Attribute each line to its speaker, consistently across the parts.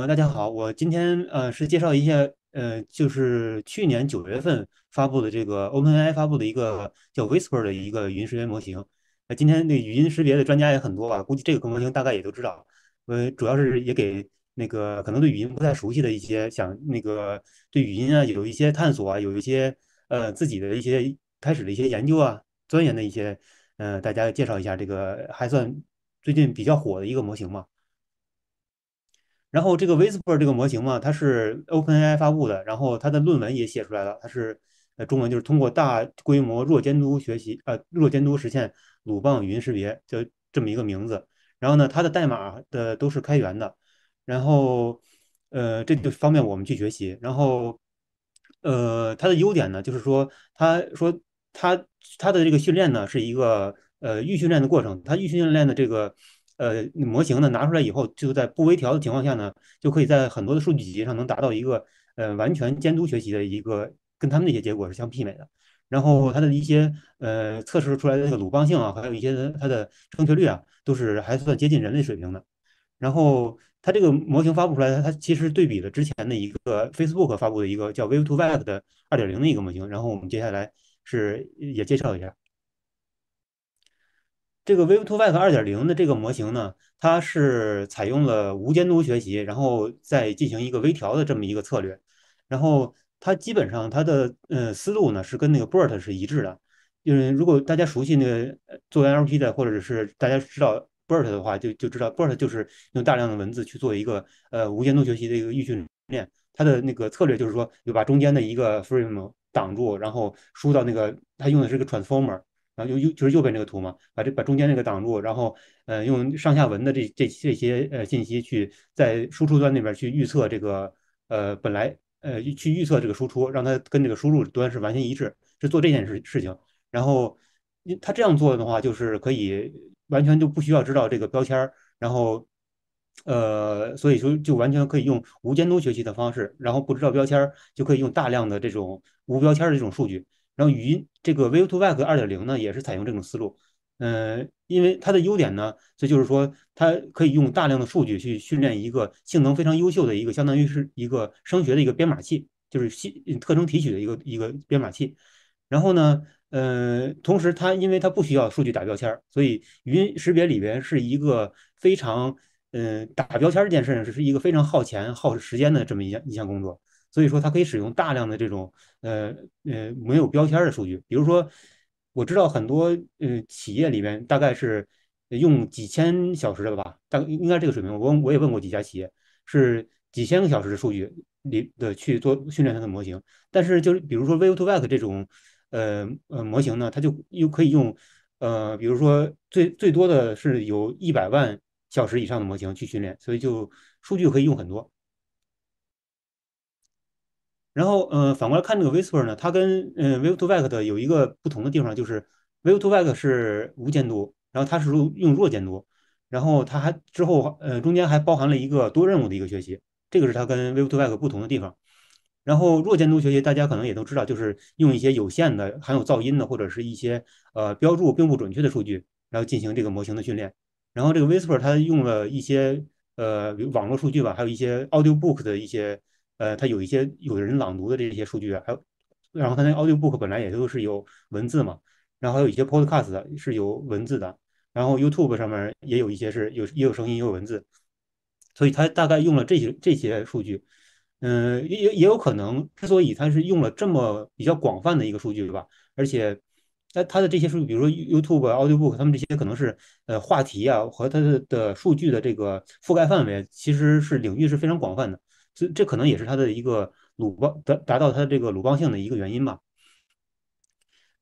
Speaker 1: 呃，大家好，我今天呃是介绍一下，呃，就是去年九月份发布的这个 OpenAI 发布的一个叫 Whisper 的一个语音识别模型。那今天那语音识别的专家也很多吧，估计这个模型大概也都知道。呃，主要是也给那个可能对语音不太熟悉的一些，想那个对语音啊有一些探索啊，有一些呃自己的一些开始的一些研究啊、钻研的一些，呃，大家介绍一下这个还算最近比较火的一个模型嘛。然后这个 Whisper 这个模型嘛，它是 OpenAI 发布的，然后它的论文也写出来了，它是呃中文就是通过大规模弱监督学习，呃弱监督实现鲁棒语音识别，就这么一个名字。然后呢，它的代码的都是开源的，然后呃这就方便我们去学习。然后呃它的优点呢，就是说它说它它的这个训练呢是一个呃预训练的过程，它预训练的这个。呃，模型呢拿出来以后，就在不微调的情况下呢，就可以在很多的数据集上能达到一个呃完全监督学习的一个跟他们那些结果是相媲美的。然后它的一些呃测试出来的个鲁棒性啊，还有一些它的正确率啊，都是还算接近人类水平的。然后它这个模型发布出来，它其实对比了之前的一个 Facebook 发布的一个叫 w a v e to v e c 的2.0的一个模型。然后我们接下来是也介绍一下。这个 w e b t o w e 二2.0的这个模型呢，它是采用了无监督学习，然后再进行一个微调的这么一个策略。然后它基本上它的呃思路呢是跟那个 BERT 是一致的。就是如果大家熟悉那个做 NLP 的，或者是大家知道 BERT 的话，就就知道 BERT 就是用大量的文字去做一个呃无监督学习的一个预训练。它的那个策略就是说，就把中间的一个 frame 挡住，然后输到那个它用的是个 transformer。后右右就是右边这个图嘛，把这把中间那个挡住，然后呃用上下文的这这这些呃信息去在输出端那边去预测这个呃本来呃去预测这个输出，让它跟这个输入端是完全一致，是做这件事事情。然后他这样做的话，就是可以完全就不需要知道这个标签儿，然后呃所以说就完全可以用无监督学习的方式，然后不知道标签儿就可以用大量的这种无标签儿的这种数据。然后语音这个 v i v o v a c 二点零呢，也是采用这种思路。嗯，因为它的优点呢，所以就是说它可以用大量的数据去训练一个性能非常优秀的一个，相当于是一个声学的一个编码器，就是性特征提取的一个一个编码器。然后呢，呃，同时它因为它不需要数据打标签，所以语音识别里边是一个非常，嗯，打标签这件事是一个非常耗钱、耗时间的这么一项一项工作。所以说，它可以使用大量的这种呃呃没有标签的数据。比如说，我知道很多呃企业里面大概是用几千小时的吧，大概应该这个水平。我我也问过几家企业，是几千个小时的数据里的去做训练它的模型。但是就是比如说 v i t t o v a c 这种呃呃模型呢，它就又可以用呃比如说最最多的是有一百万小时以上的模型去训练，所以就数据可以用很多。然后，呃，反过来看那个 Whisper 呢，它跟嗯 v a v e 2 v e c 的有一个不同的地方，就是 v a v e 2 v e c 是无监督，然后它是用弱监督，然后它还之后呃中间还包含了一个多任务的一个学习，这个是它跟 v a v e 2 v e c 不同的地方。然后弱监督学习大家可能也都知道，就是用一些有限的、含有噪音的或者是一些呃标注并不准确的数据，然后进行这个模型的训练。然后这个 Whisper 它用了一些呃网络数据吧，还有一些 AudioBook 的一些。呃，它有一些有人朗读的这些数据，还有，然后它那 audiobook 本来也都是有文字嘛，然后还有一些 podcast 是有文字的，然后 YouTube 上面也有一些是有也有声音也有文字，所以它大概用了这些这些数据，嗯，也也有可能，之所以它是用了这么比较广泛的一个数据吧，而且它它的这些数据，比如说 YouTube audiobook 他们这些可能是呃话题啊和它的的数据的这个覆盖范围其实是领域是非常广泛的。这这可能也是它的一个鲁邦达达到它这个鲁邦性的一个原因吧。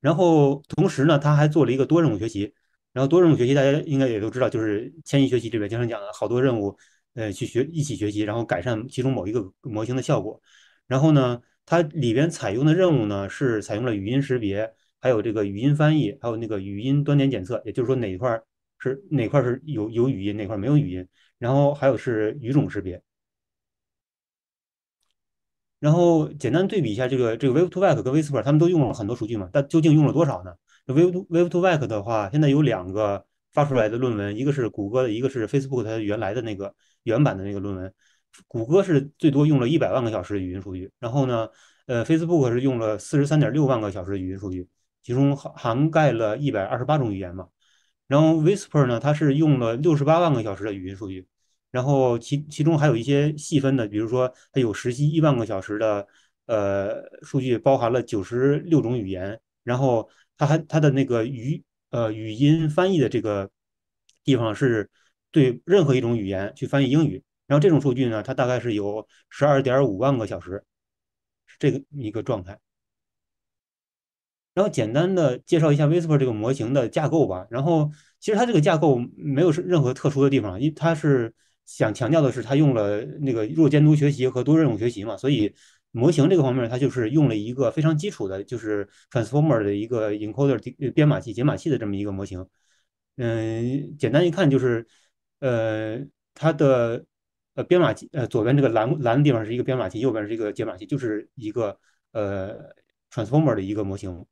Speaker 1: 然后同时呢，他还做了一个多任务学习。然后多任务学习大家应该也都知道，就是迁移学习这边经常讲的好多任务，呃，去学一起学习，然后改善其中某一个模型的效果。然后呢，它里边采用的任务呢是采用了语音识别，还有这个语音翻译，还有那个语音端点检测，也就是说哪块是哪块是有有语音，哪块没有语音。然后还有是语种识别。然后简单对比一下这个这个 Wave to Wave 跟 Whisper，他们都用了很多数据嘛？但究竟用了多少呢？Wave Wave to Wave 的话，现在有两个发出来的论文，一个是谷歌的，一个是 Facebook 它原来的那个原版的那个论文。谷歌是最多用了一百万个小时语音数据，然后呢，呃，Facebook 是用了四十三点六万个小时语音数据，其中涵涵盖了一百二十八种语言嘛。然后 Whisper 呢，它是用了六十八万个小时的语音数据。然后其其中还有一些细分的，比如说它有实习一万个小时的，呃，数据包含了九十六种语言。然后它还它的那个语呃语音翻译的这个地方是对任何一种语言去翻译英语。然后这种数据呢，它大概是有十二点五万个小时，是这个一个状态。然后简单的介绍一下 Whisper 这个模型的架构吧。然后其实它这个架构没有是任何特殊的地方，因它是。想强调的是，他用了那个弱监督学习和多任务学习嘛，所以模型这个方面，他就是用了一个非常基础的，就是 transformer 的一个 encoder 编码器、解码器的这么一个模型。嗯，简单一看就是，呃，它的呃编码器呃左边这个蓝蓝的地方是一个编码器，右边是一个解码器，就是一个呃 transformer 的一个模型。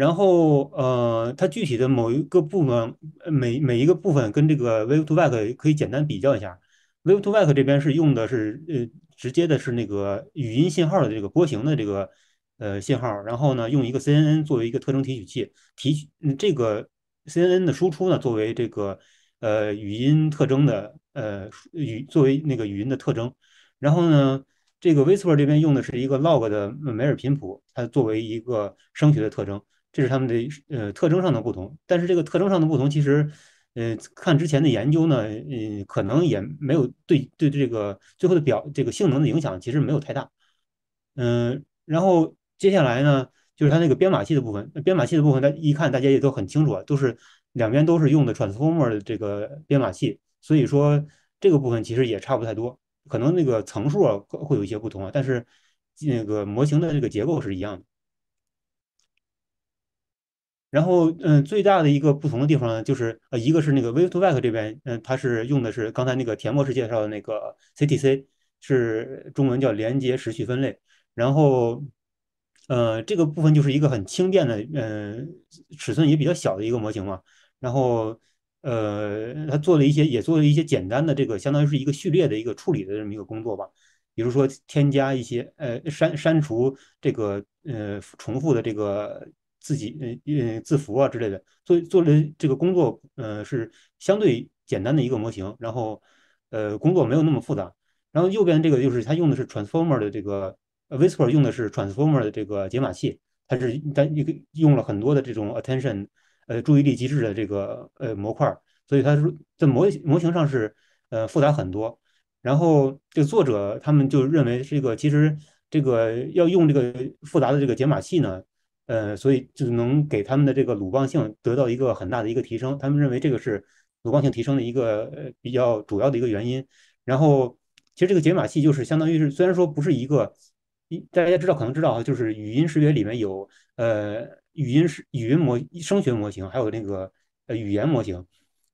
Speaker 1: 然后，呃，它具体的某一个部分，每每一个部分跟这个 v a v e to wave 可以简单比较一下。v a v e to wave 这边是用的是，呃，直接的是那个语音信号的这个波形的这个，呃，信号。然后呢，用一个 CNN 作为一个特征提取器，提取这个 CNN 的输出呢，作为这个，呃，语音特征的，呃，语作为那个语音的特征。然后呢，这个 whisper 这边用的是一个 log 的梅尔频谱，它作为一个声学的特征。这是他们的呃特征上的不同，但是这个特征上的不同，其实，呃，看之前的研究呢，呃，可能也没有对对这个最后的表这个性能的影响其实没有太大。嗯，然后接下来呢，就是它那个编码器的部分，编码器的部分，大家一看大家也都很清楚，啊，都是两边都是用的 Transformer 的这个编码器，所以说这个部分其实也差不太多，可能那个层数啊会有一些不同啊，但是那个模型的这个结构是一样的。然后，嗯，最大的一个不同的地方呢，就是，呃，一个是那个 wave to back 这边，嗯，它是用的是刚才那个田博士介绍的那个 CTC，是中文叫连接时序分类。然后，呃，这个部分就是一个很轻便的，嗯，尺寸也比较小的一个模型嘛。然后，呃，它做了一些，也做了一些简单的这个，相当于是一个序列的一个处理的这么一个工作吧。比如说，添加一些，呃，删删除这个，呃，重复的这个。自己嗯、呃，字符啊之类的，做做了这个工作，呃是相对简单的一个模型，然后呃工作没有那么复杂。然后右边这个就是他用的是 transformer 的这个，whisper 用的是 transformer 的这个解码器，它是它一个用了很多的这种 attention 呃注意力机制的这个呃模块，所以它在模模型上是呃复杂很多。然后这个作者他们就认为是一个其实这个要用这个复杂的这个解码器呢。呃，所以就能给他们的这个鲁棒性得到一个很大的一个提升，他们认为这个是鲁棒性提升的一个比较主要的一个原因。然后，其实这个解码器就是相当于是，虽然说不是一个，大家知道可能知道哈，就是语音识别里面有呃语音识语音模声学模型，还有那个呃语言模型。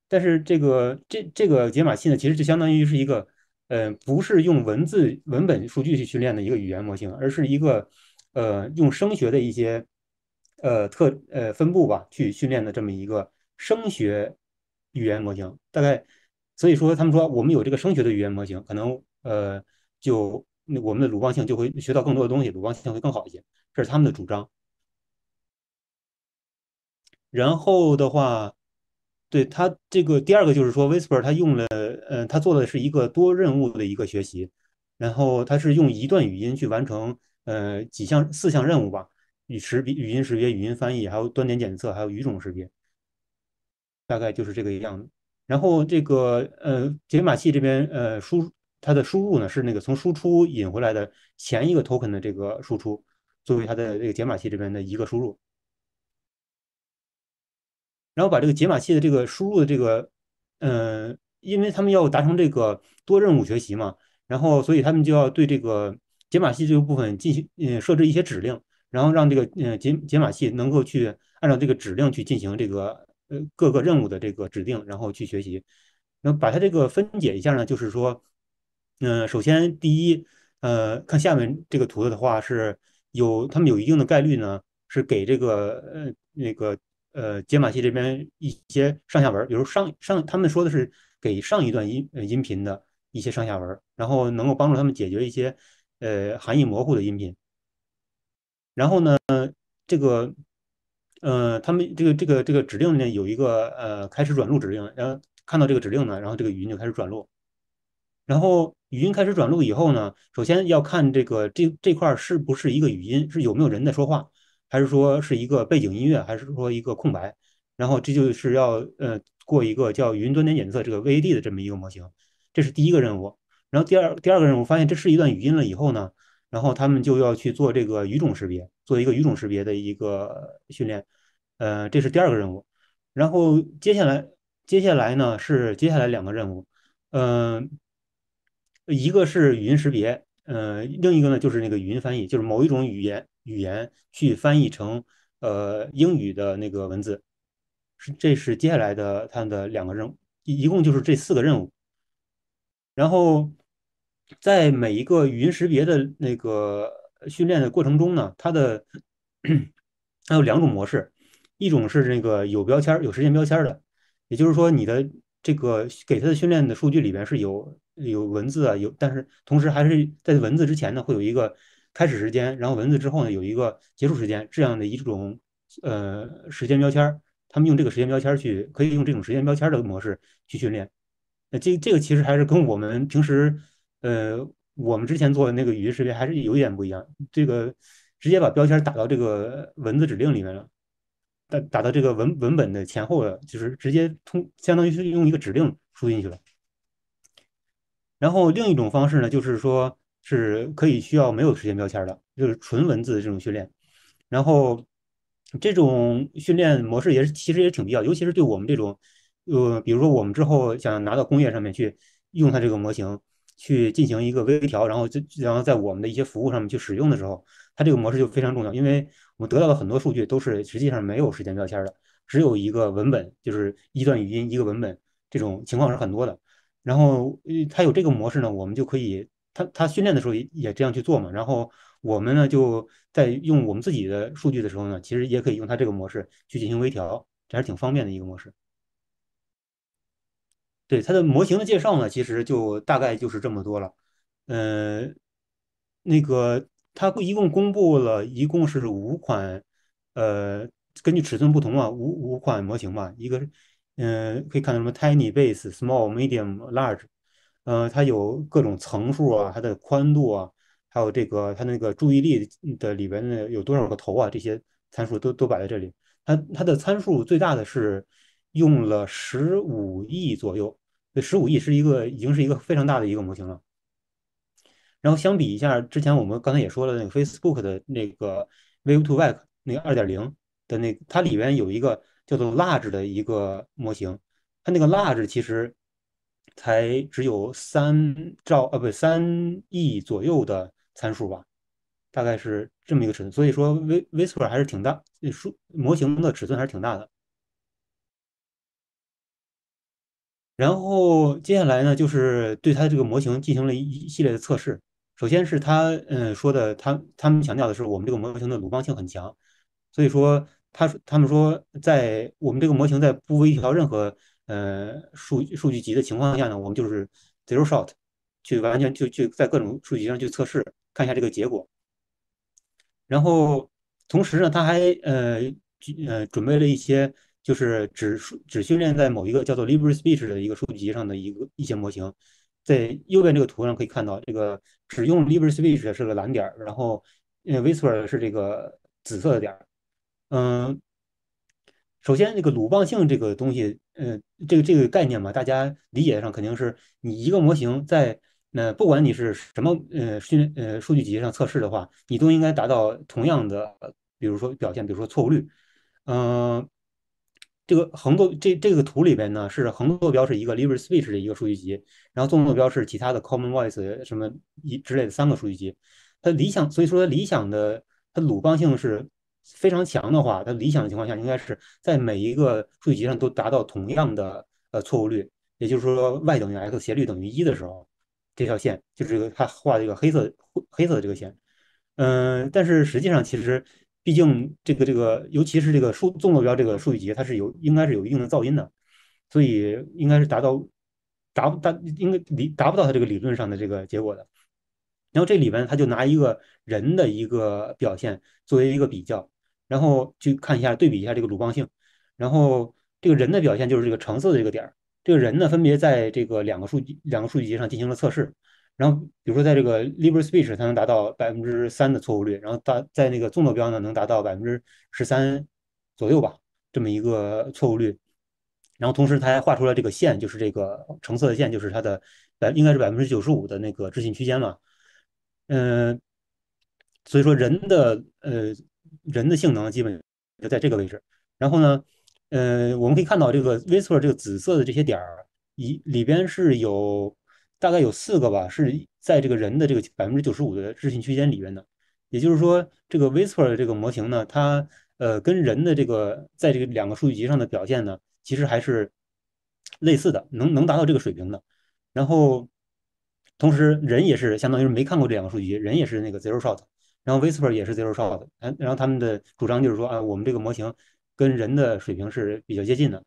Speaker 1: 但是这个这这个解码器呢，其实就相当于是一个呃不是用文字文本数据去训练的一个语言模型，而是一个呃用声学的一些。呃，特呃分布吧，去训练的这么一个声学语言模型，大概所以说他们说我们有这个声学的语言模型，可能呃就那我们的鲁棒性就会学到更多的东西，鲁棒性会更好一些，这是他们的主张。然后的话，对他这个第二个就是说 w h i s p e r 他用了，呃，他做的是一个多任务的一个学习，然后他是用一段语音去完成呃几项四项任务吧。语识别、语音识别、语音翻译，还有端点检测，还有语种识别，大概就是这个样子。然后这个呃解码器这边呃输它的输入呢是那个从输出引回来的前一个 token 的这个输出作为它的这个解码器这边的一个输入，然后把这个解码器的这个输入的这个嗯，因为他们要达成这个多任务学习嘛，然后所以他们就要对这个解码器这个部分进行嗯设置一些指令。然后让这个嗯解解码器能够去按照这个指令去进行这个呃各个任务的这个指定，然后去学习。然后把它这个分解一下呢，就是说，嗯，首先第一，呃，看下面这个图的话是有他们有一定的概率呢，是给这个呃那个呃解码器这边一些上下文，比如上上他们说的是给上一段音音频的一些上下文，然后能够帮助他们解决一些呃含义模糊的音频。然后呢，这个，呃，他们这个这个这个指令呢，有一个呃开始转录指令，然后看到这个指令呢，然后这个语音就开始转录，然后语音开始转录以后呢，首先要看这个这这块是不是一个语音，是有没有人在说话，还是说是一个背景音乐，还是说一个空白，然后这就是要呃过一个叫语音端点检测这个 VAD 的这么一个模型，这是第一个任务，然后第二第二个任务发现这是一段语音了以后呢。然后他们就要去做这个语种识别，做一个语种识别的一个训练，呃，这是第二个任务。然后接下来，接下来呢是接下来两个任务，呃，一个是语音识别，呃，另一个呢就是那个语音翻译，就是某一种语言语言去翻译成呃英语的那个文字，是这是接下来的它的两个任，一一共就是这四个任务，然后。在每一个语音识别的那个训练的过程中呢，它的它 有两种模式，一种是那个有标签、有时间标签的，也就是说你的这个给它的训练的数据里边是有有文字啊，有但是同时还是在文字之前呢会有一个开始时间，然后文字之后呢有一个结束时间这样的一种呃时间标签，他们用这个时间标签去可以用这种时间标签的模式去训练，那这这个其实还是跟我们平时。呃，我们之前做的那个语音识别还是有一点不一样，这个直接把标签打到这个文字指令里面了，打打到这个文文本的前后了，就是直接通，相当于是用一个指令输进去了。然后另一种方式呢，就是说是可以需要没有时间标签的，就是纯文字这种训练。然后这种训练模式也是其实也挺必要，尤其是对我们这种，呃，比如说我们之后想拿到工业上面去用它这个模型。去进行一个微调，然后就然后在我们的一些服务上面去使用的时候，它这个模式就非常重要，因为我们得到的很多数据都是实际上没有时间标签的，只有一个文本，就是一段语音一个文本这种情况是很多的。然后它有这个模式呢，我们就可以它它训练的时候也也这样去做嘛。然后我们呢就在用我们自己的数据的时候呢，其实也可以用它这个模式去进行微调，这还是挺方便的一个模式。对它的模型的介绍呢，其实就大概就是这么多了。嗯，那个它一共公布了一共是五款，呃，根据尺寸不同啊，五五款模型吧。一个是，嗯，可以看到什么 tiny base small medium large，嗯，它有各种层数啊，它的宽度啊，还有这个它那个注意力的里边的有多少个头啊，这些参数都都摆在这里。它它的参数最大的是。用了十五亿左右，这十五亿是一个已经是一个非常大的一个模型了。然后相比一下，之前我们刚才也说了，那个 Facebook 的那个 w a v e to v e c 那个二点零的那它里边有一个叫做 Large 的一个模型，它那个 Large 其实才只有三兆呃不三亿左右的参数吧，大概是这么一个尺寸。所以说 V w h i s p e r 还是挺大，数模型的尺寸还是挺大的。然后接下来呢，就是对它这个模型进行了一系列的测试。首先是他嗯说的，他他们强调的是我们这个模型的鲁棒性很强，所以说他他们说在我们这个模型在不微调任何呃数数据集的情况下呢，我们就是 zero shot，去完全就就在各种数据集上去测试看一下这个结果。然后同时呢，他还呃呃准备了一些。就是只只训练在某一个叫做 Libri Speech 的一个数据集上的一个一些模型，在右边这个图上可以看到，这个只用 Libri Speech 的是个蓝点儿，然后 Whisper 是这个紫色的点儿。嗯，首先这个鲁棒性这个东西，呃，这个这个概念嘛，大家理解上肯定是你一个模型在那不管你是什么呃训练呃数据集上测试的话，你都应该达到同样的，比如说表现，比如说错误率。嗯。这个横坐这这个图里边呢，是横坐标是一个 Librispeech 的一个数据集，然后纵坐标是其他的 Common Voice 什么一之类的三个数据集。它理想，所以说它理想的它鲁棒性是非常强的话，它理想的情况下应该是在每一个数据集上都达到同样的呃错误率，也就是说 y 等于 x，斜率等于一的时候，这条线就是这个它画这个黑色黑黑色的这个线。嗯，但是实际上其实。毕竟这个这个，尤其是这个数纵坐标这个数据集，它是有应该是有一定的噪音的，所以应该是达到达达应该理达不到它这个理论上的这个结果的。然后这里边他就拿一个人的一个表现作为一个比较，然后去看一下对比一下这个鲁棒性。然后这个人的表现就是这个橙色的这个点儿。这个人呢，分别在这个两个数据两个数据集上进行了测试。然后，比如说，在这个 Libra Speech 它能达到百分之三的错误率，然后大，在那个纵坐标呢，能达到百分之十三左右吧，这么一个错误率。然后同时，它还画出了这个线，就是这个橙色的线，就是它的百应该是百分之九十五的那个置信区间嘛。嗯，所以说人的呃人的性能基本就在这个位置。然后呢，呃，我们可以看到这个 Whisper 这个紫色的这些点儿，一里边是有。大概有四个吧，是在这个人的这个百分之九十五的置信区间里面的，也就是说，这个 w h i s p e r 的这个模型呢，它呃跟人的这个在这个两个数据集上的表现呢，其实还是类似的，能能达到这个水平的。然后，同时人也是相当于是没看过这两个数据集，人也是那个 zero shot，然后 w h i s p e r 也是 zero shot，然后他们的主张就是说啊，我们这个模型跟人的水平是比较接近的。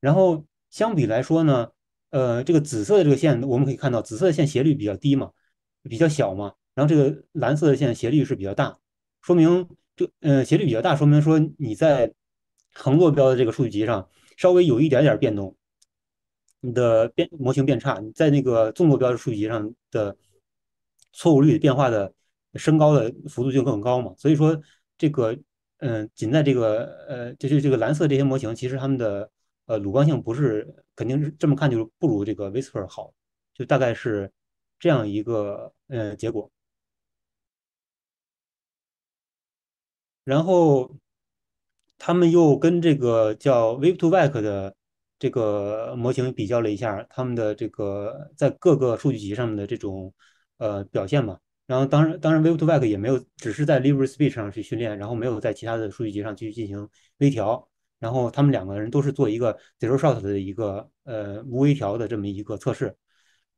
Speaker 1: 然后相比来说呢？呃，这个紫色的这个线，我们可以看到紫色的线斜率比较低嘛，比较小嘛。然后这个蓝色的线斜率是比较大，说明这嗯斜率比较大，说明说你在横坐标的这个数据集上稍微有一点点变动，你的变模型变差，你在那个纵坐标的数据集上的错误率变化的升高的幅度就更高嘛。所以说这个嗯，仅在这个呃，就是这个蓝色这些模型，其实他们的。呃，鲁棒性不是肯定是这么看，就是不如这个 Whisper 好，就大概是这样一个呃结果。然后他们又跟这个叫 w a v e to v e c 的这个模型比较了一下，他们的这个在各个数据集上面的这种呃表现吧。然后当然，当然 w a v e to v e c 也没有只是在 LibriSpeech 上去训练，然后没有在其他的数据集上去进行微调。然后他们两个人都是做一个 zero shot 的一个呃无微调的这么一个测试，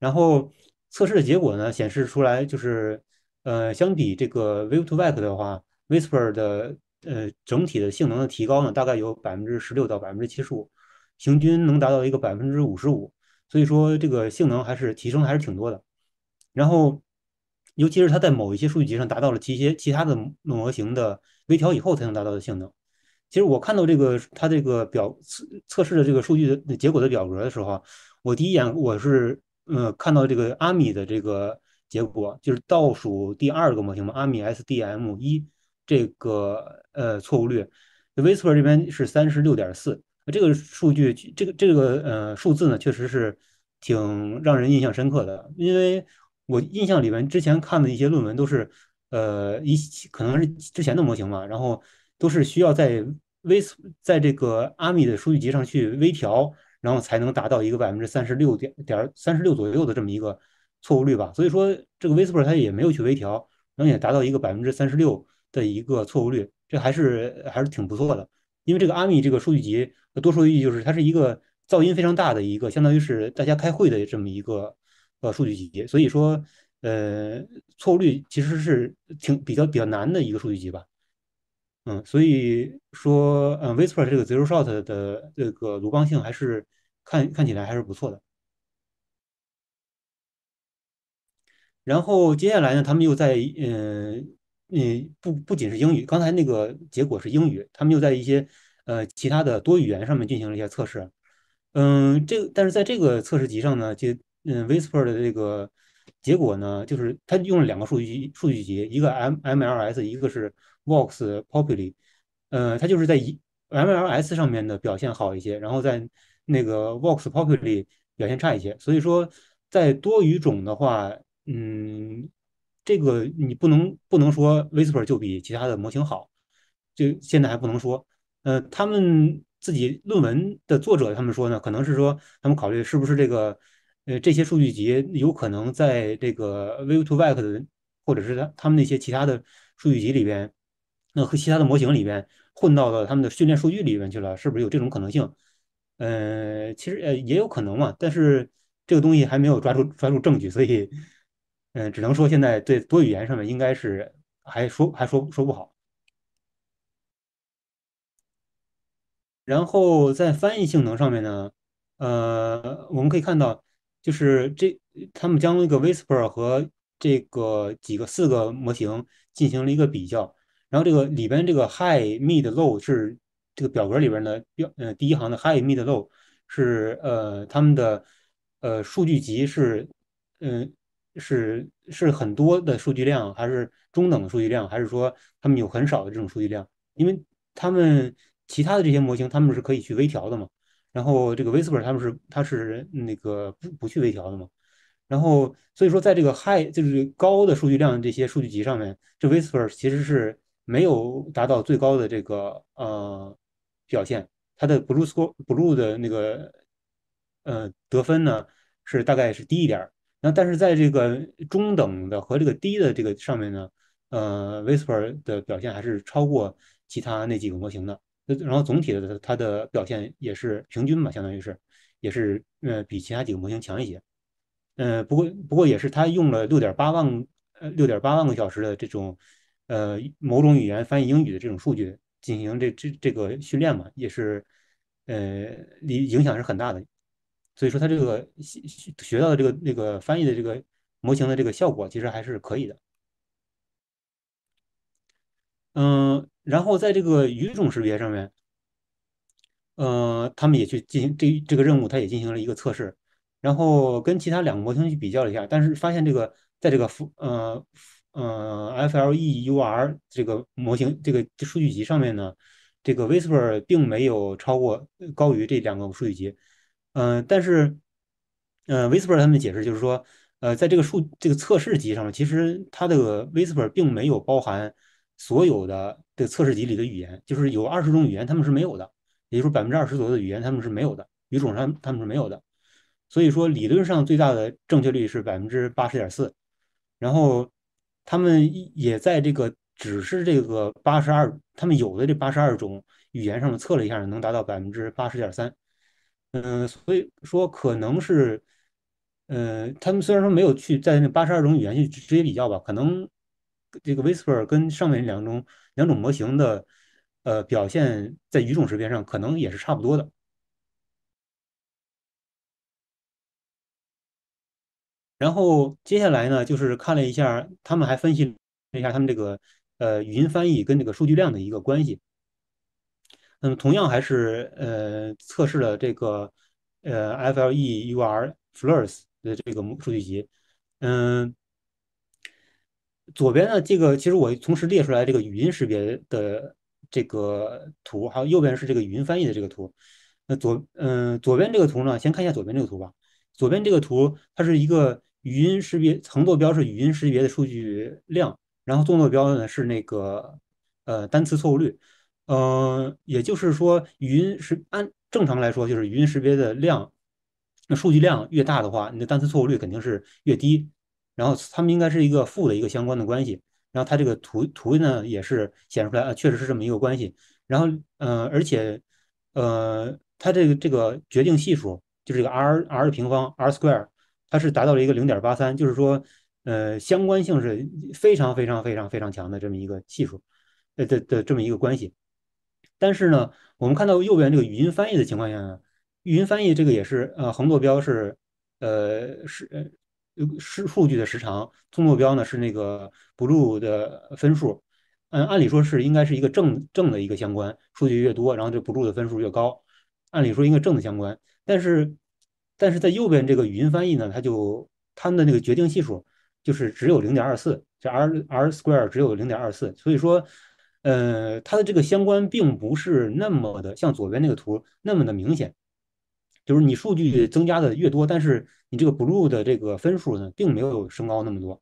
Speaker 1: 然后测试的结果呢显示出来就是呃相比这个 v i v e to vec 的话，whisper 的呃整体的性能的提高呢大概有百分之十六到百分之七十五，平均能达到一个百分之五十五，所以说这个性能还是提升还是挺多的。然后尤其是它在某一些数据集上达到了其些其他的模型的微调以后才能达到的性能。其实我看到这个，它这个表测测试的这个数据的结果的表格的时候，我第一眼我是，呃，看到这个阿米的这个结果，就是倒数第二个模型嘛，阿米 SDM 一这个呃错误率，Viper 这边是三十六点四，这个数据，这个这个呃数字呢，确实是挺让人印象深刻的，因为我印象里面之前看的一些论文都是，呃，一可能是之前的模型嘛，然后。都是需要在微在这个阿米的数据集上去微调，然后才能达到一个百分之三十六点点三十六左右的这么一个错误率吧。所以说，这个 v i s p e r 它也没有去微调，能也达到一个百分之三十六的一个错误率，这还是还是挺不错的。因为这个阿米这个数据集，多数句就是它是一个噪音非常大的一个，相当于是大家开会的这么一个呃数据集。所以说，呃，错误率其实是挺比较比较难的一个数据集吧。嗯，所以说，嗯，Whisper 这个 Zero Shot 的这个鲁棒性还是看看起来还是不错的。然后接下来呢，他们又在嗯嗯不不仅是英语，刚才那个结果是英语，他们又在一些呃其他的多语言上面进行了一些测试。嗯，这个但是在这个测试集上呢，就嗯 Whisper 的这个结果呢，就是它用了两个数据数据集一个 MMLS，一个是。Woks popular，呃，它就是在 M L S 上面的表现好一些，然后在那个 Woks popular 表现差一些。所以说，在多语种的话，嗯，这个你不能不能说 Whisper 就比其他的模型好，就现在还不能说。呃，他们自己论文的作者他们说呢，可能是说他们考虑是不是这个，呃，这些数据集有可能在这个 w t v to v e c 的或者是他他们那些其他的数据集里边。那和其他的模型里边混到了他们的训练数据里面去了，是不是有这种可能性？嗯，其实呃也有可能嘛，但是这个东西还没有抓住抓住证据，所以嗯，只能说现在对多语言上面应该是还说还说说不好。然后在翻译性能上面呢，呃，我们可以看到就是这他们将那个 Whisper 和这个几个四个模型进行了一个比较。然后这个里边这个 high mid low 是这个表格里边的标呃第一行的 high mid low 是呃他们的呃数据集是嗯是是很多的数据量还是中等的数据量还是说他们有很少的这种数据量？因为他们其他的这些模型他们是可以去微调的嘛，然后这个 Whisper 他们是它是那个不不去微调的嘛，然后所以说在这个 high 就是高的数据量这些数据集上面，这 Whisper 其实是。没有达到最高的这个呃表现，它的 blue score blue 的那个呃得分呢是大概是低一点儿。那但是在这个中等的和这个低的这个上面呢，呃，whisper 的表现还是超过其他那几个模型的。然后总体的它的表现也是平均嘛，相当于是也是呃比其他几个模型强一些。嗯，不过不过也是它用了六点八万呃六点八万个小时的这种。呃，某种语言翻译英语的这种数据进行这这这个训练嘛，也是，呃，影影响是很大的，所以说它这个学学到的这个那个翻译的这个模型的这个效果其实还是可以的。嗯，然后在这个语种识别上面，呃，他们也去进行这这个任务，他也进行了一个测试，然后跟其他两个模型去比较了一下，但是发现这个在这个辅呃。嗯，f l e u r 这个模型，这个数据集上面呢，这个 Vesper 并没有超过高于这两个数据集。嗯，但是，嗯，Vesper 他们解释就是说，呃，在这个数这个测试集上面，其实它的 Vesper 并没有包含所有的这个测试集里的语言，就是有二十种语言他们是没有的，也就是百分之二十左右的语言他们是没有的，语种上他们是没有的。所以说，理论上最大的正确率是百分之八十点四，然后。他们也在这个，只是这个八十二，他们有的这八十二种语言上面测了一下，能达到百分之八十点三。嗯，所以说可能是，嗯，他们虽然说没有去在那八十二种语言去直接比较吧，可能这个 Whisper 跟上面两种两种模型的，呃，表现在语种识别上，可能也是差不多的。然后接下来呢，就是看了一下，他们还分析了一下他们这个呃语音翻译跟这个数据量的一个关系。那么同样还是呃测试了这个呃 F L E U R Flurs 的这个数据集。嗯，左边呢，这个其实我同时列出来这个语音识别的这个图，还有右边是这个语音翻译的这个图。那左嗯左边这个图呢，先看一下左边这个图吧。左边这个图它是一个。语音识别，横坐标是语音识别的数据量，然后纵坐标呢是那个呃单词错误率，嗯，也就是说语音是按正常来说就是语音识别的量，那数据量越大的话，你的单词错误率肯定是越低，然后它们应该是一个负的一个相关的关系，然后它这个图图呢也是显出来啊，确实是这么一个关系，然后呃，而且呃它这个这个决定系数就是这个 R R 的平方 R square。它是达到了一个零点八三，就是说，呃，相关性是非常非常非常非常强的这么一个系数，呃的的这么一个关系。但是呢，我们看到右边这个语音翻译的情况下呢，语音翻译这个也是，呃，横坐标是，呃是是数据的时长，纵坐标呢是那个 BLUE 的分数，按按理说是应该是一个正正的一个相关，数据越多，然后就 BLUE 的分数越高，按理说应该正的相关，但是。但是在右边这个语音翻译呢，它就它们的那个决定系数就是只有零点二四，这 R R square 只有零点二四，所以说，呃，它的这个相关并不是那么的像左边那个图那么的明显，就是你数据增加的越多，但是你这个 blue 的这个分数呢并没有升高那么多，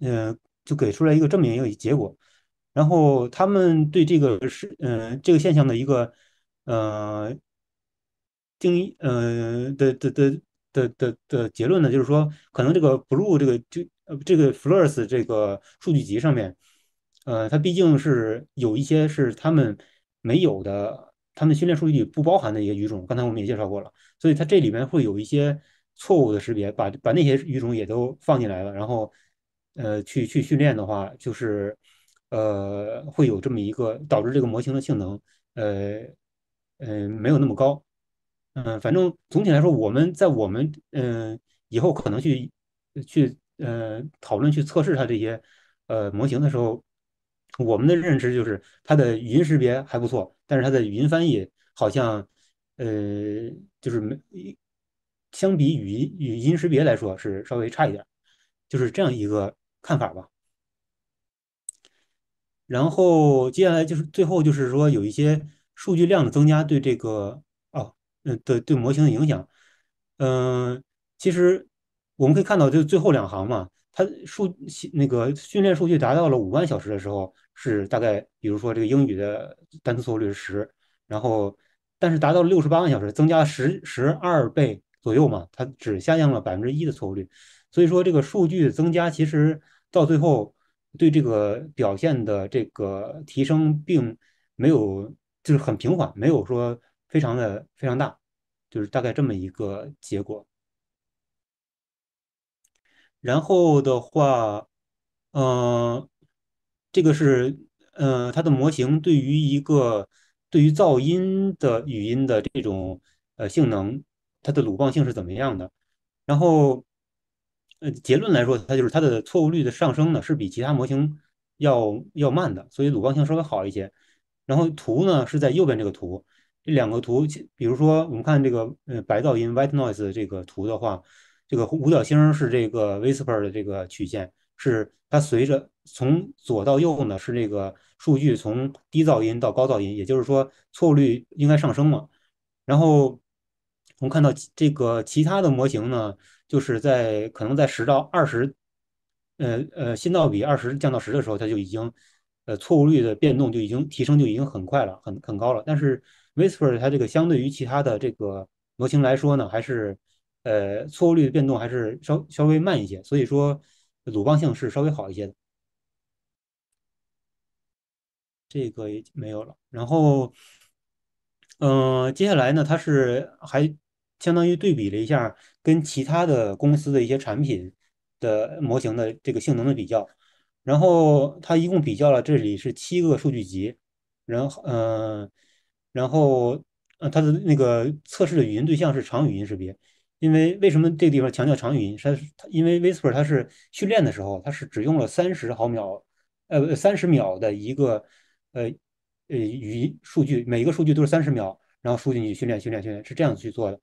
Speaker 1: 嗯，就给出来一个这么一个结果，然后他们对这个是嗯这个现象的一个呃。定义呃的的的的的的结论呢，就是说可能这个 blue 这个就呃这个 f l u r s 这个数据集上面，呃它毕竟是有一些是他们没有的，他们训练数据里不包含的一些语种，刚才我们也介绍过了，所以它这里面会有一些错误的识别，把把那些语种也都放进来了，然后呃去去训练的话，就是呃会有这么一个导致这个模型的性能呃嗯没有那么高。
Speaker 2: 嗯，反正
Speaker 1: 总体来说，我们在我们嗯以后可能去去呃讨论去测试它这些呃模型的时候，我们的认知就是它的语音识别还不错，但是它的语音翻译好像呃就是没相比语音语音识别来说是稍微差一点，就是这样一个看法吧。然后接下来就是最后就是说有一些数据量的增加对这个。嗯，对对模型的影响，嗯，其实我们可以看到，就最后两行嘛，它数那个训练数据达到了五万小时的时候，是大概，比如说这个英语的单词错误率是十，然后但是达到六十八万小时，增加了十十二倍左右嘛，它只下降了百分之一的错误率，所以说这个数据增加其实到最后对这个表现的这个提升并没有，就是很平缓，没有说。非常的非常大，就是大概这么一个结果。然后的话，呃，这个是，呃，它的模型对于一个对于噪音的语音的这种呃性能，它的鲁棒性是怎么样的？然后，呃，结论来说，它就是它的错误率的上升呢是比其他模型要要慢的，所以鲁棒性稍微好一些。然后图呢是在右边这个图。这两个图，比如说我们看这个呃白噪音 white noise 这个图的话，这个五角星是这个 whisper 的这个曲线，是它随着从左到右呢是这个数据从低噪音到高噪音，也就是说错误率应该上升嘛。然后我们看到这个其他的模型呢，就是在可能在十到二十，呃呃信噪比二十降到十的时候，它就已经呃错误率的变动就已经提升就已经很快了，很很高了，但是。Wisper h 它这个相对于其他的这个模型来说呢，还是呃错误率的变动还是稍稍微慢一些，所以说鲁棒性是稍微好一些的。这个没有了，然后嗯，接下来呢，它是还相当于对比了一下跟其他的公司的一些产品的模型的这个性能的比较，然后它一共比较了这里是七个数据集，然后嗯。然后，呃，它的那个测试的语音对象是长语音识别，因为为什么这个地方强调长语音？它是，因为 Wisper h 它是训练的时候，它是只用了三十毫秒，呃，三十秒的一个，呃，呃语音数据，每一个数据都是三十秒，然后输进去训练，训练，训练是这样去做的。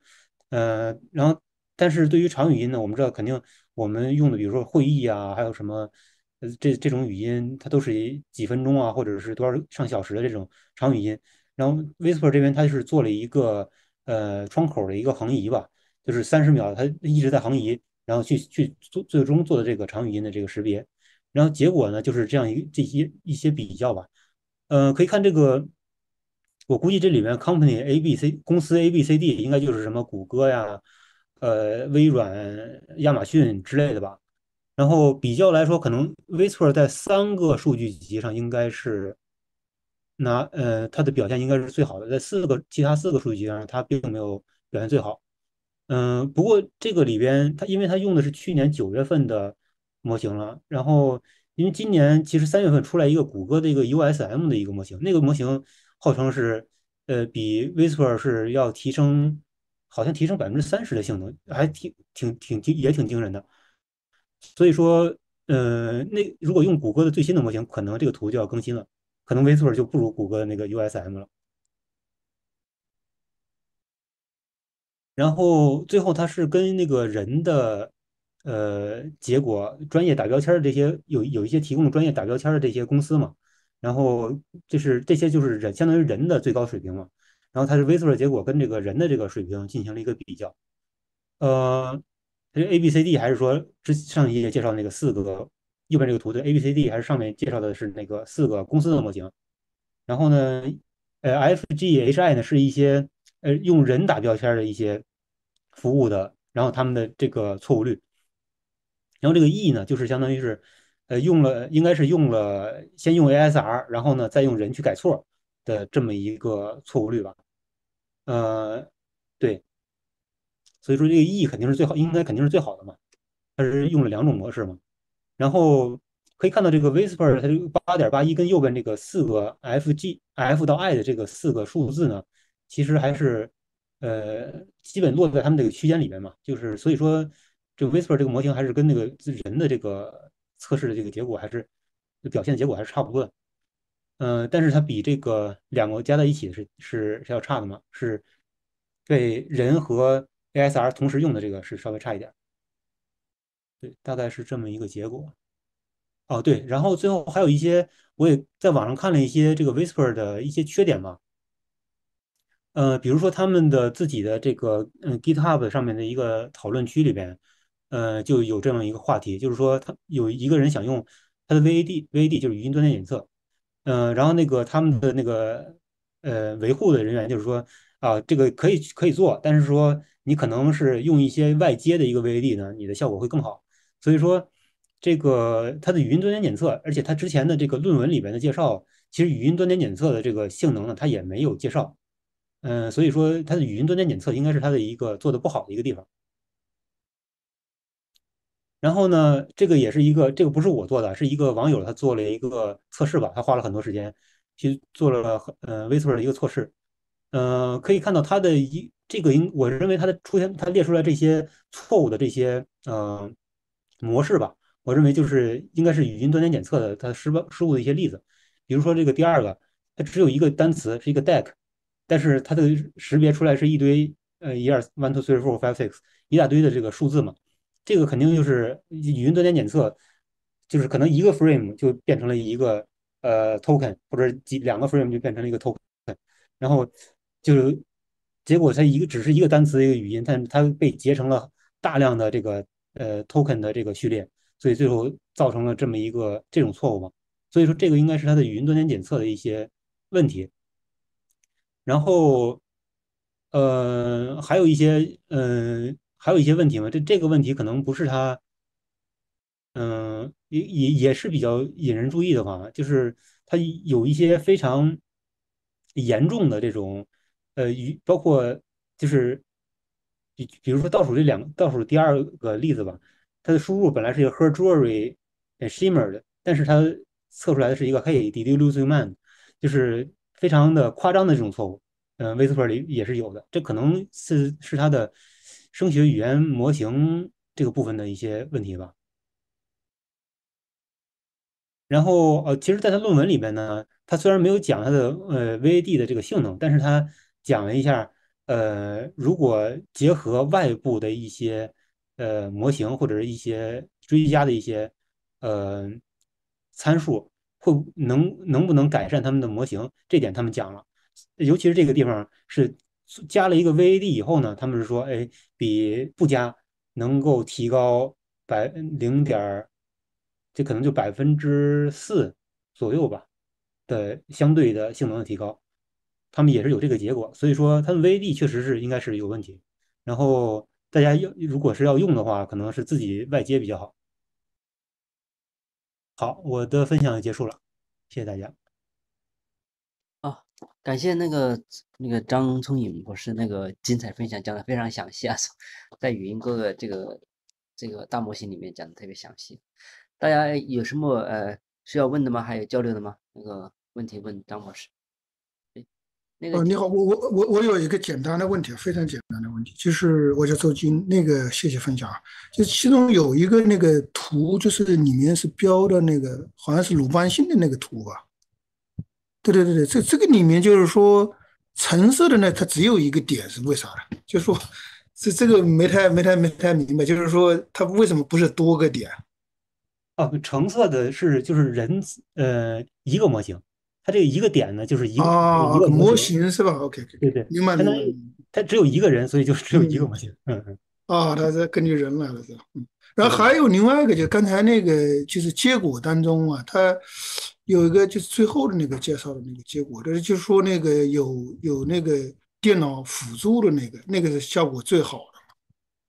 Speaker 1: 呃，然后，但是对于长语音呢，我们知道肯定我们用的，比如说会议啊，还有什么，呃，这这种语音，它都是几分钟啊，或者是多少上小时的这种长语音。然后，Whisper 这边它是做了一个呃窗口的一个横移吧，就是三十秒它一直在横移，然后去去做最终做的这个长语音的这个识别，然后结果呢就是这样一这些一些比较吧，呃，可以看这个，我估计这里面 Company A B C 公司 A B C D 应该就是什么谷歌呀，呃，微软、亚马逊之类的吧，然后比较来说，可能 Whisper 在三个数据集上应该是。那呃，它的表现应该是最好的，在四个其他四个数据集上，它并没有表现最好。嗯，不过这个里边，它因为它用的是去年九月份的模型了，然后因为今年其实三月份出来一个谷歌的一个 USM 的一个模型，那个模型号称是呃比 Whisper 是要提升，好像提升百分之三十的性能，还挺挺挺惊也挺惊人的。所以说，呃，那如果用谷歌的最新的模型，可能这个图就要更新了。可能 Visor 就不如谷歌的那个 USM 了。然后最后它是跟那个人的呃结果专业打标签的这些有有一些提供专业打标签的这些公司嘛，然后就是这些就是人相当于人的最高水平嘛。然后它是 Visor 尔结果跟这个人的这个水平进行了一个比较，呃，A B C D 还是说之上一页介绍那个四个？右边这个图的 A B C D 还是上面介绍的是那个四个公司的模型，然后呢，呃，F G H I 呢是一些呃用人打标签的一些服务的，然后他们的这个错误率，然后这个 E 呢就是相当于是呃用了应该是用了先用 A S R，然后呢再用人去改错的这么一个错误率吧，呃，对，所以说这个 E 肯定是最好，应该肯定是最好的嘛，它是用了两种模式嘛。然后可以看到这个 Whisper，它这个八点八一跟右边这个四个 F G F 到 I 的这个四个数字呢，其实还是呃基本落在他们这个区间里面嘛。就是所以说，这个 Whisper 这个模型还是跟那个人的这个测试的这个结果还是表现结果还是差不多。的。嗯，但是它比这个两个加在一起是是是要差的嘛，是被人和 ASR 同时用的这个是稍微差一点。大概是这么一个结果，哦对，然后最后还有一些我也在网上看了一些这个 Whisper 的一些缺点嘛，呃，比如说他们的自己的这个嗯 GitHub 上面的一个讨论区里边，呃，就有这么一个话题，就是说他有一个人想用他的 VAD VAD 就是语音端点检测，嗯，然后那个他们的那个呃维护的人员就是说啊这个可以可以做，但是说你可能是用一些外接的一个 VAD 呢，你的效果会更好。所以说，这个它的语音端点检测，而且它之前的这个论文里边的介绍，其实语音端点检测的这个性能呢，它也没有介绍。嗯，所以说它的语音端点检测应该是它的一个做的不好的一个地方。然后呢，这个也是一个，这个不是我做的，是一个网友他做了一个测试吧，他花了很多时间去做了 i 呃 p e r 的一个测试。嗯，可以看到它的一这个应我认为它的出现，它列出来这些错误的这些嗯。模式吧，我认为就是应该是语音端点检测的它失败、失误的一些例子。比如说这个第二个，它只有一个单词是一个 deck，但是它的识别出来是一堆呃一二 one two three four five six 一大堆的这个数字嘛。这个肯定就是语音端点检测，就是可能一个 frame 就变成了一个呃 token，或者几两个 frame 就变成了一个 token，然后就结果它一个只是一个单词一个语音，但它被截成了大量的这个。呃，token 的这个序列，所以最后造成了这么一个这种错误嘛。所以说这个应该是它的语音端点检测的一些问题。然后，呃，还有一些，嗯，还有一些问题嘛。这这个问题可能不是它，嗯，也也也是比较引人注意的话，就是它有一些非常严重的这种，呃，语包括就是。比比如说倒数这两倒数第二个例子吧，它的输入本来是一个 herdory shimmer 的，但是它测出来的是一个 he y did you lose your man，就是非常的夸张的这种错误。嗯，Viper 里也是有的，这可能是是它的声学语言模型这个部分的一些问题吧。然后呃，其实在他论文里边呢，他虽然没有讲他的呃 VAD 的这个性能，但是他讲了一下。呃，如果结合外部的一些呃模型或者是一些追加的一些呃参数，会能能不能改善他们的模型？这点他们讲了，尤其是这个地方是加了一个 VAD 以后呢，他们是说，哎，比不加能够提高百零点儿，这可能就百分之四左右吧的相对的性能的提高。他们也是有这个结果，所以说他们 VAD 确实是应该是有问题。然后大家要如果是要用的话，可能是自己外接比较好。好，我的分享结束了，谢谢大家。
Speaker 3: 啊，感谢那个那个张聪颖博士那个精彩分享，讲的非常详细啊，在语音哥哥这个这个大模型里面讲的特别详细。大家有
Speaker 4: 什么呃需要问的吗？还有交流的吗？
Speaker 3: 那个问题问张博士。
Speaker 4: 哦，你好，我我我我有一个简单的问题，非常简单的问题，就是我叫周军。那个谢谢分享啊，就其中有一个那个图，就是里面是标的那个，好像是鲁班星的那个图吧？对对对对，这这个里面就是说橙色的呢，它只有一个点，是为啥呢？就是说这这个没
Speaker 1: 太没太没太明白，就是说它为什么不是多个点？啊，橙色的是就是人呃一个模型。它这一个点呢，就是一一个模型是吧？OK OK。对对，明白那它只有一个人，所以就只有一个模型。嗯嗯。
Speaker 4: 啊，它是根据人来的，是吧？嗯。然后还有另外一个，就刚才那个，就是结果当中啊，它有一个就是最后的那个介绍的那个结果，就是说那个有有那个电脑辅助的那个，那个是效果最好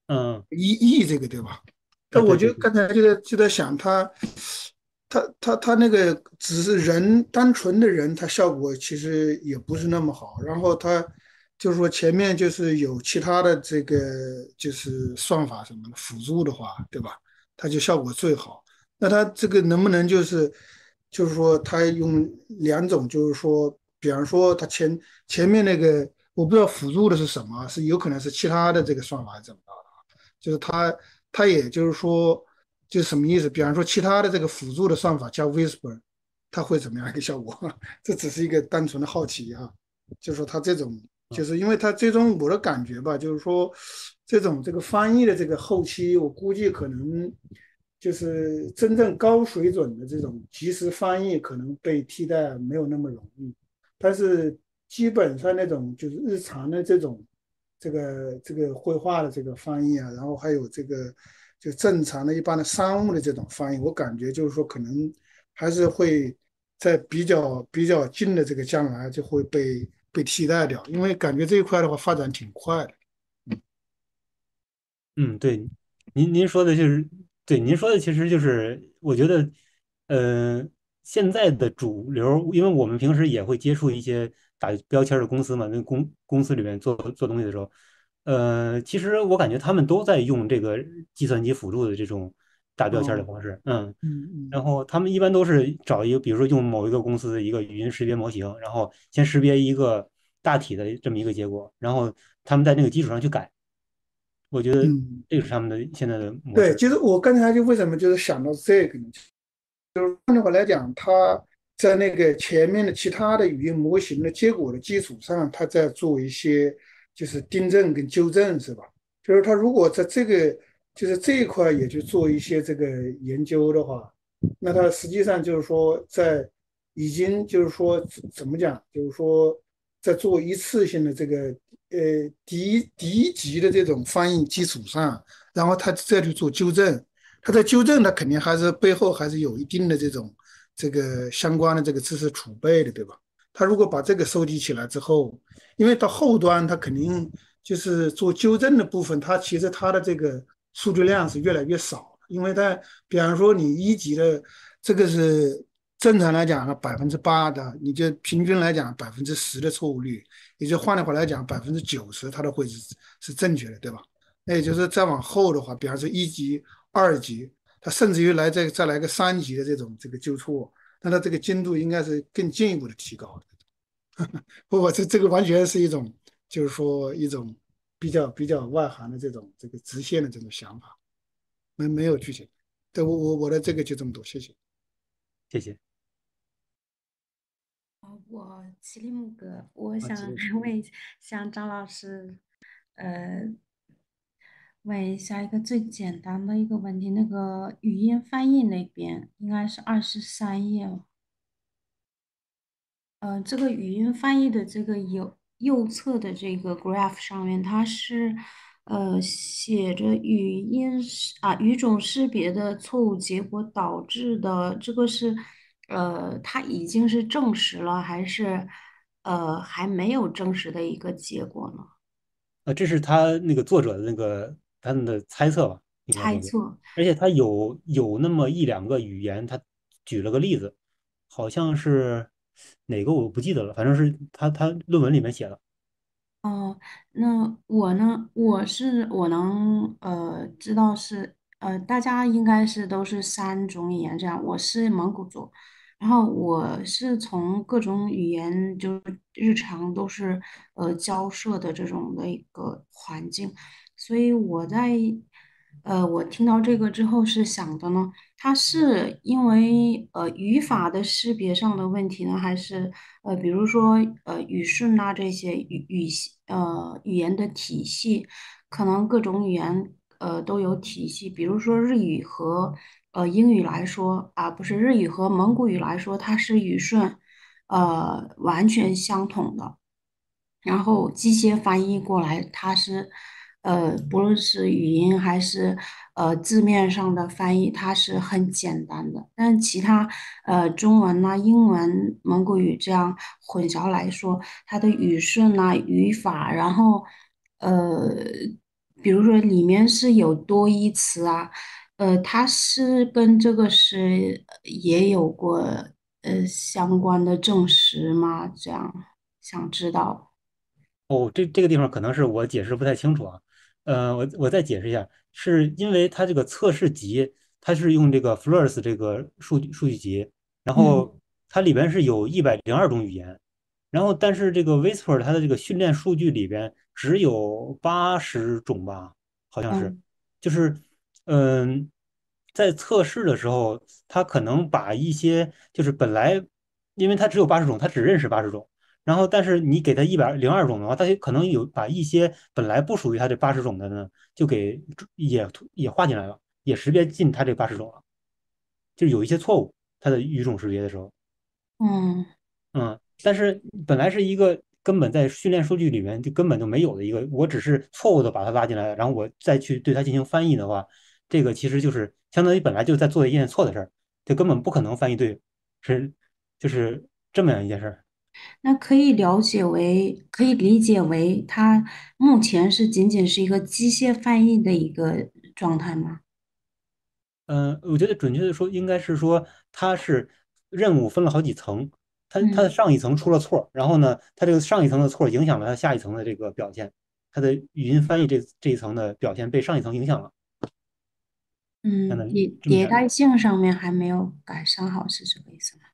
Speaker 4: 的嗯。E E 这个对吧？那我就刚才就在就在想它。他他他那个只是人单纯的人，他效果其实也不是那么好。然后他就是说前面就是有其他的这个就是算法什么的辅助的话，对吧？他就效果最好。那他这个能不能就是就是说他用两种，就是说，比方说他前前面那个我不知道辅助的是什么，是有可能是其他的这个算法怎么着的啊？就是他他也就是说。就是什么意思？比方说其他的这个辅助的算法叫 Whisper，它会怎么样一个效果？这只是一个单纯的好奇啊。就是说它这种，就是因为它最终我的感觉吧，就是说这种这个翻译的这个后期，我估计可能就是真正高水准的这种即时翻译，可能被替代没有那么容易。但是基本上那种就是日常的这种这个这个绘画的这个翻译啊，然后还有这个。就正常的一般的商务的这种翻译，我感觉就是说，可能还是会，在比较比较近的这个将来就会被被替代掉，因为感觉这一块的话发展挺快的。嗯
Speaker 1: 嗯，对，您您说的就是，对，您说的其实就是，我觉得，呃，现在的主流，因为我们平时也会接触一些打标签的公司嘛，那公公司里面做做东西的时候。呃，其实我感觉他们都在用这个计算机辅助的这种打标签的方式，嗯嗯，然后他们一般都是找一个，比如说用某一个公司的一个语音识别模型，然后先识别一个大体的这么一个结果，然后他们在那个基础上去改。我觉得，这是他们的现在的模式。对，其
Speaker 4: 实我刚才就为什么就是想到这个，就是换句话来讲，他在那个前面的其他的语音模型的结果的基础上，他在做一些。就是订正跟纠正，是吧？就是他如果在这个，就是这一块也去做一些这个研究的话，那他实际上就是说在已经就是说怎么讲，就是说在做一次性的这个呃第第一级的这种翻译基础上，然后他再去做纠正，他在纠正，他肯定还是背后还是有一定的这种这个相关的这个知识储备的，对吧？他如果把这个收集起来之后，因为到后端他肯定就是做纠正的部分，他其实他的这个数据量是越来越少因为它，比方说你一级的这个是正常来讲呢百分之八的，你就平均来讲百分之十的错误率，也就换的话来讲百分之九十它都会是是正确的，对吧？那也就是再往后的话，比方说一级、二级，它甚至于来再再来个三级的这种这个纠错。那它这个精度应该是更进一步的提高的，不，我这这个完全是一种，就是说一种比较比较外行的这种这个直线的这种想法，没没有具体，对我我我的这个就这么多，谢谢，
Speaker 1: 谢谢。
Speaker 3: 我齐力木哥，我想问一像张老师，呃。问一下一个最简单的一个问题，那个语音翻译那边应该是二十三页，嗯，这个语音翻译的这个右右侧的这个 graph 上面，它是呃写着语音啊语种识别的错误结果导致的，这个是呃它已经是证实了还是呃还没有证实的一个结果呢？
Speaker 1: 啊，这是他那个作者的那个。他的猜测吧，猜测，而且他有有那么一两个语言，他举了个例子，好像是哪个我不记得了，反正是他他论文里面写的。哦，
Speaker 3: 那我呢？我是我能呃知道是呃，大家应该是都是三种语言这样。我是蒙古族，然后我是从各种语言，就是日常都是呃交涉的这种的一个环境。所以我在，呃，我听到这个之后是想的呢，它是因为呃语法的识别上的问题呢，还是呃比如说呃语顺啊这些语语呃语言的体系，可能各种语言呃都有体系，比如说日语和呃英语来说啊，不是日语和蒙古语来说，它是语顺，呃完全相同的，然后机械翻译过来，它是。呃，不论是语音还是呃字面上的翻译，它是很简单的。但其他呃中文啊、英文、蒙古语这样混淆来说，它的语顺呐、语法，然后呃，比如说里面是有多义词啊，呃，它是跟这个是也有过呃相关的证实吗？这样想
Speaker 1: 知道。哦，这这个地方可能是我解释不太清楚啊。呃，我我再解释一下，是因为它这个测试集，它是用这个 f l u o r s 这个数数据集，然后它里边是有一百零二种语言，然后但是这个 Vesper 它的这个训练数据里边只有八十种吧，好像是，就是，嗯，在测试的时候，它可能把一些就是本来，因为它只有八十种，它只认识八十种。然后，但是你给他一百零二种的话，他就可能有把一些本来不属于他这八十种的呢，就给也也划进来了，也识别进他这八十种了，就有一些错误，他的语种识别的时候，嗯嗯，但是本来是一个根本在训练数据里面就根本就没有的一个，我只是错误的把它拉进来了，然后我再去对它进行翻译的话，这个其实就是相当于本来就在做一件错的事儿，这根本不可能翻译对，是就是这么样一件事儿。
Speaker 3: 那可以了解为，可以理解为，它目前是仅仅是一个机械翻译的一个状态吗？
Speaker 1: 嗯，我觉得准确的说，应该是说，它是任务分了好几层，它它的上一层出了错，然后呢，它这个上一层的错影响了它下一层的这个表现，它的语音翻译这这一层的表现被上一层影响了。
Speaker 3: 嗯，叠迭代性上面还没有改善好，是什么意思呢？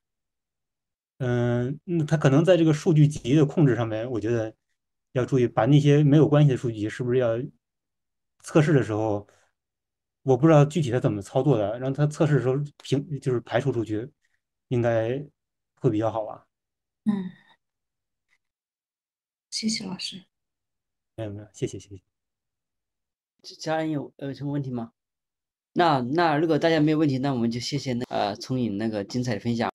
Speaker 1: 嗯那他可能在这个数据集的控制上面，我觉得要注意，把那些没有关系的数据是不是要测试的时候，我不知道具体它怎么操作的，让他测试的时候平就是排除出去，应该会比较好吧。嗯，谢谢老师。没有没有，谢谢谢谢。家
Speaker 3: 人有有什么问题吗？那那如果大家没有问题，那我们就谢谢那呃聪颖那个精彩的分享。